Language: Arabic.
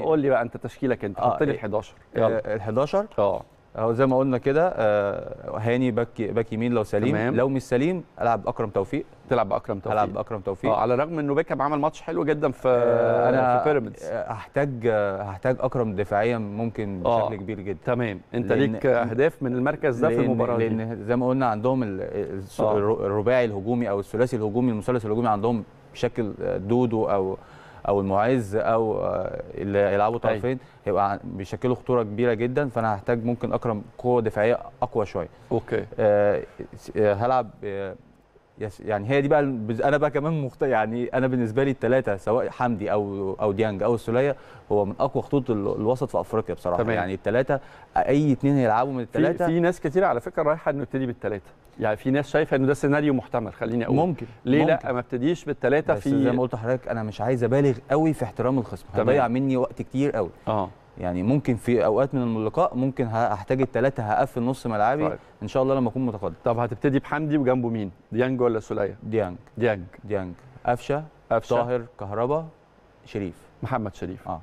يعني. قول لي بقى انت تشكيلك انت حط لي آه، ال 11 آه، يلا ال 11 اه اهو زي ما قلنا كده آه هاني باك باك يمين لو سليم تمام. لو مش سليم العب اكرم توفيق تلعب باكرم توفيق العب باكرم توفيق اه على الرغم انه بيكهام عمل ماتش حلو جدا في آه انا في بيراميدز هحتاج هحتاج اكرم دفاعيا ممكن بشكل آه كبير جدا تمام انت ليك اهداف من المركز ده في المباراه لأن, لان زي ما قلنا عندهم آه. الرباعي الهجومي او الثلاثي الهجومي المثلث الهجومي عندهم بشكل دودو او او المعز او آه، اللي يلعبوا أيوه. طرفين هيبقى بيشكلوا خطوره كبيره جدا فانا هحتاج ممكن اكرم قوه دفاعيه اقوى شويه اوكي آه, آه، هلعب آه يس يعني هي دي بقى انا بقى كمان مخت... يعني انا بالنسبه لي الثلاثه سواء حمدي او او ديانج او السوليه هو من اقوى خطوط الوسط في افريقيا بصراحه تمام. يعني الثلاثه اي اثنين هيلعبوا من الثلاثه في, في ناس كتير على فكره رايحه انه يبتدي بالثلاثه يعني في ناس شايفه انه ده سيناريو محتمل خليني اقول ممكن ليه ممكن. لا ما ابتديش بالثلاثه في زي ما قلت لحضرتك انا مش عايز ابالغ قوي في احترام الخصم هيضيع مني وقت كتير قوي اه يعني ممكن في اوقات من اللقاء ممكن هحتاج الثلاثه هقفل نص ملعبي طيب. ان شاء الله لما اكون متقدم طب هتبتدي بحمدي وجنبه مين ديانج ولا سوليه ديانج ديانج ديانج قفشه قفشه طاهر كهربا شريف محمد شريف اه